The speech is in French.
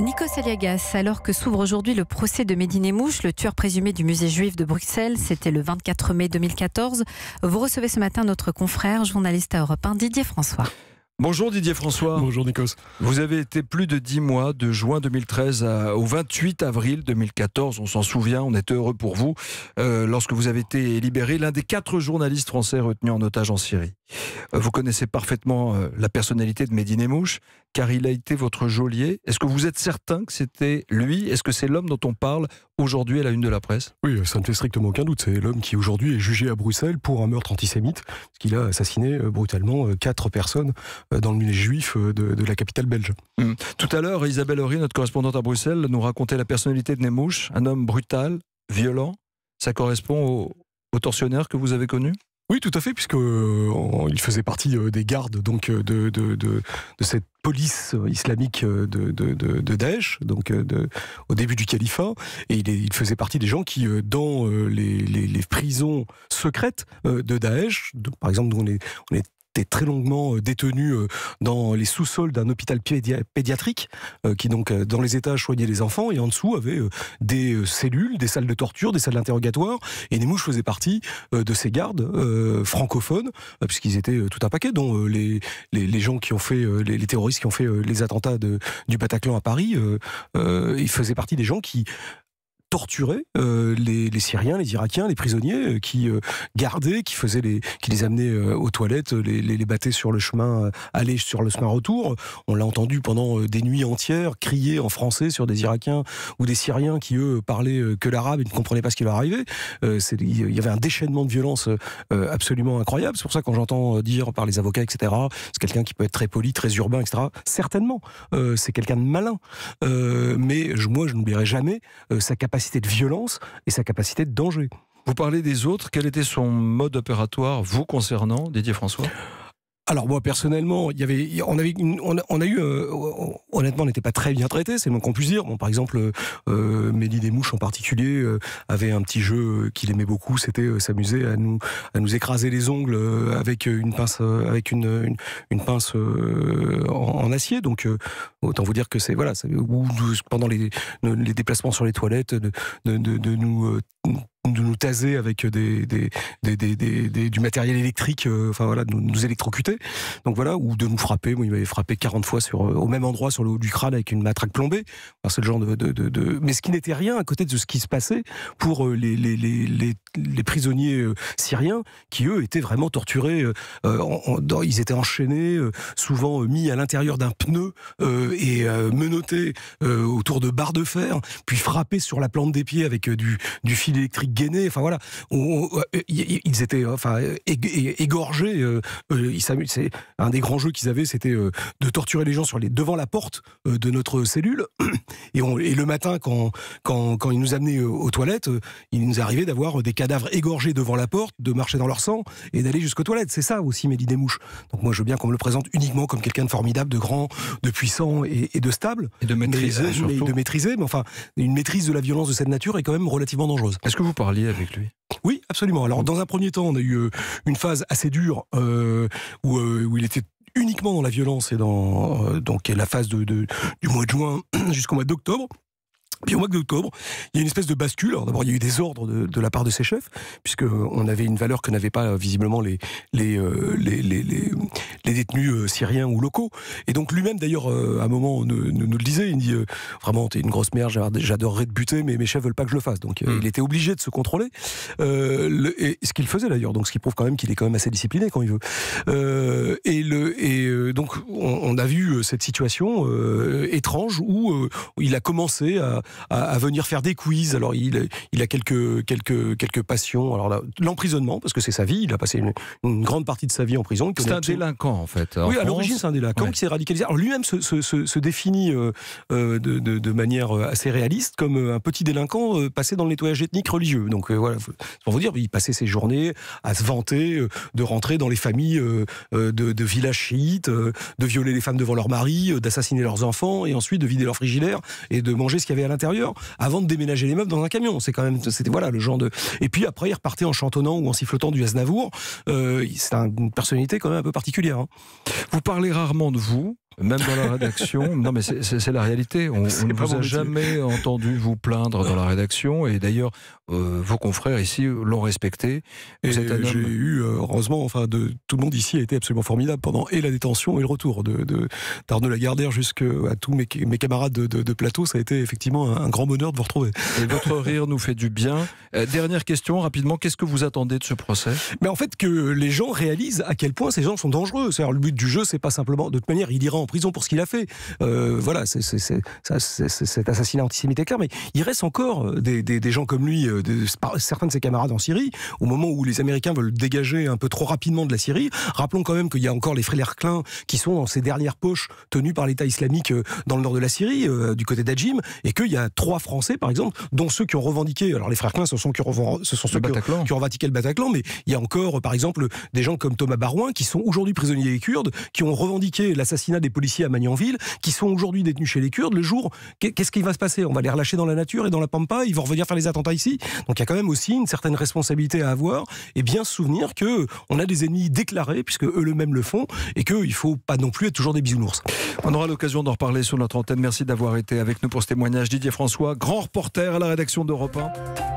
Nicolas Aliagas, alors que s'ouvre aujourd'hui le procès de Médine Mouche, le tueur présumé du musée juif de Bruxelles, c'était le 24 mai 2014. Vous recevez ce matin notre confrère, journaliste à Europe 1, Didier François. Bonjour Didier François. Bonjour Nikos. Vous avez été plus de 10 mois, de juin 2013 au 28 avril 2014, on s'en souvient, on est heureux pour vous, euh, lorsque vous avez été libéré l'un des quatre journalistes français retenus en otage en Syrie. Euh, vous connaissez parfaitement euh, la personnalité de Mehdi Mouche, car il a été votre geôlier. Est-ce que vous êtes certain que c'était lui Est-ce que c'est l'homme dont on parle aujourd'hui à la une de la presse Oui, euh, ça ne fait strictement aucun doute. C'est l'homme qui aujourd'hui est jugé à Bruxelles pour un meurtre antisémite, parce qu'il a assassiné brutalement quatre personnes dans le milieu juif de, la capitale belge. Hum. Tout à l'heure, Isabelle Horry, notre correspondante à Bruxelles, nous racontait la personnalité de Nemouche, un homme brutal, violent. Ça correspond aux au que vous avez connu oui, tout à fait, puisque euh, il faisait partie euh, des gardes donc euh, de, de, de, cette police islamique de, de, de Daesh, donc de, au début du califat, et il, faisait partie des gens qui, dans les, les, prisons secrètes de Daesh, par exemple, on est, on est très longuement euh, détenu euh, dans les sous-sols d'un hôpital pédiatrique, euh, qui donc dans les étages soignait les enfants, et en dessous avait des cellules, des salles de torture, des salles d'interrogatoire, et Nemouche faisait partie de ces gardes francophones, puisqu'ils étaient tout un paquet, dont les, les, gens qui ont fait, les, terroristes qui ont fait les attentats du Bataclan à Paris, ils faisaient partie des gens qui torturer euh, les, Syriens, les Irakiens, les prisonniers euh, qui euh, gardaient, qui faisaient les, qui les amenaient aux toilettes, les, battaient sur le chemin aller, sur le chemin retour. On l'a entendu pendant des nuits entières crier en français sur des Irakiens ou des Syriens qui eux parlaient que l'arabe et ne comprenaient pas ce qui leur arrivait. il y avait un déchaînement de violence absolument incroyable. C'est pour ça que quand j'entends dire par les avocats, etc. C'est quelqu'un qui peut être très poli, très urbain, etc. Certainement, c'est quelqu'un de malin. mais moi, je n'oublierai jamais sa capacité de violence et sa capacité de danger. Vous parlez des autres, quel était son mode opératoire vous concernant, Didier François alors moi personnellement, il y avait, on avait, on, a, eu, euh, honnêtement, on n'était pas très bien traité, c'est le moins qu'on puisse dire. par exemple, mélie euh, euh, Mélie Desmouches en particulier avait un petit jeu qu'il aimait beaucoup, c'était s'amuser à nous, à nous écraser les ongles avec une pince, avec une, pince en, acier. Donc autant vous dire que c'est voilà, ou pendant les, déplacements sur les toilettes, de, de nous avec des, du matériel électrique, euh, enfin voilà, nous, électrocuter. Donc voilà, ou de nous frapper. Moi, il m'avait frappé 40 fois sur, euh, au même endroit sur le haut du crâne avec une matraque plombée. c'est le genre de, de, de, Mais ce qui n'était rien à côté de ce qui se passait pour euh, les, les, les les prisonniers euh, syriens qui, eux, étaient vraiment torturés. Euh, euh, ils étaient enchaînés, souvent mis à l'intérieur d'un pneu et menottés autour de barres de fer, puis frappés sur la plante des pieds avec du, fil électrique gainé. Enfin voilà, ils étaient enfin, égorgés. un des grands jeux qu'ils avaient, c'était de torturer les gens sur les, devant la porte de notre cellule. Et, et le matin, quand, quand, quand ils nous amenaient aux toilettes, il nous arrivait d'avoir des cas cadavres égorgé devant la porte, de marcher dans leur sang et d'aller jusqu'aux toilettes. C'est ça aussi Mélie Desmouches. Donc moi je veux bien qu'on me le présente uniquement comme quelqu'un de formidable, de grand, de puissant et, de stable. Et de maîtriser. Euh, mais, de maîtriser, mais enfin, une maîtrise de la violence de cette nature est quand même relativement dangereuse. Est-ce que vous parliez avec lui oui, absolument. Alors, dans un premier temps, on a eu euh, une phase assez dure euh, où, il était uniquement dans la violence et dans, donc la phase du mois de juin jusqu'au mois d'octobre. Puis au mois d'octobre, il y a une espèce de bascule. Alors d'abord, il y a eu des ordres de, de la part de ses chefs, puisqu'on euh, avait une valeur que n'avaient pas euh, visiblement les, euh, les, les, les, les, détenus syriens ou locaux. Et donc lui-même, d'ailleurs, à un moment, nous, nous, le disait, il dit Vraiment, t'es une grosse merde, j'adorerais te buter, mais mes chefs veulent pas que je le fasse. Donc hmm. il était obligé de se contrôler. et ce qu'il faisait d'ailleurs, donc ce qui prouve quand même qu'il est quand même assez discipliné quand il veut. et, le, et euh, donc on, a vu euh, cette situation euh, étrange où il a commencé à, venir faire des quiz. Alors il, a quelques, quelques, quelques passions. Alors l'emprisonnement, parce que c'est sa vie, il a passé une, grande partie de sa vie en prison. C'est un délinquant en fait. oui, à l'origine c'est un délinquant qui s'est radicalisé. Alors lui-même se, définit de, manière assez réaliste comme un petit délinquant passé dans le nettoyage ethnique religieux. Donc voilà, pour vous dire, il passait ses journées à se vanter de rentrer dans les familles de, de villages chiites, euh, de violer les femmes devant leurs mari, euh, d'assassiner leurs enfants et ensuite de vider leur frigidaire et de manger ce qu'il y avait à l'intérieur avant de déménager les meubles dans un camion. C'est quand même, c'était voilà le genre de. Et puis après, il repartait en chantonnant ou en sifflotant du Aznavour. Euh, c'est une personnalité quand même un peu particulière. Hein. Vous parlez rarement de vous. Même dans la rédaction, non mais c'est la réalité. On, ne vous a jamais entendu vous plaindre dans la rédaction et d'ailleurs euh, vos confrères ici l'ont respecté. et j'ai eu euh, heureusement, enfin, de, tout le monde ici a été absolument formidable pendant et la détention et le retour de, de d'Arnaud Lagardère jusqu'à tous mes, camarades de, plateau. Ça a été effectivement un, grand bonheur de vous retrouver. Et votre rire nous fait du bien. Euh, dernière question rapidement, qu'est-ce que vous attendez de ce procès Mais en fait que les gens réalisent à quel point ces gens sont dangereux. C'est-à-dire le but du jeu, c'est pas simplement de toute manière il ira prison pour ce qu'il a fait. Euh, voilà, c'est cet assassinat antisémite clair, mais il reste encore euh, des, gens comme lui, euh, de, certains de ses camarades en Syrie, au moment où les Américains veulent dégager un peu trop rapidement de la Syrie. Rappelons quand même qu'il y a encore les frères Klein qui sont dans ces dernières poches tenues par l'État islamique dans le nord de la Syrie, du côté d'Adjim, et qu'il y a trois Français, par exemple, dont ceux qui ont revendiqué, alors les frères Klein, ce sont, ceux qui ont, revendiqué le Bataclan, mais il y a encore, par exemple, des gens comme Thomas Barouin qui sont aujourd'hui prisonniers kurdes, qui ont revendiqué l'assassinat des policiers à Magnanville, qui sont aujourd'hui détenus chez les Kurdes. Le jour, qu'est-ce qui va se passer On va les relâcher dans la nature et dans la pampa, ils vont revenir faire les attentats ici. Donc il y a quand même aussi une certaine responsabilité à avoir et bien se souvenir que on a des ennemis déclarés, puisque eux le mêmes le font, et qu'il ne faut pas non plus être toujours des bisounours. On aura l'occasion d'en reparler sur notre antenne. Merci d'avoir été avec nous pour ce témoignage. Didier François, grand reporter à la rédaction d'Europe 1.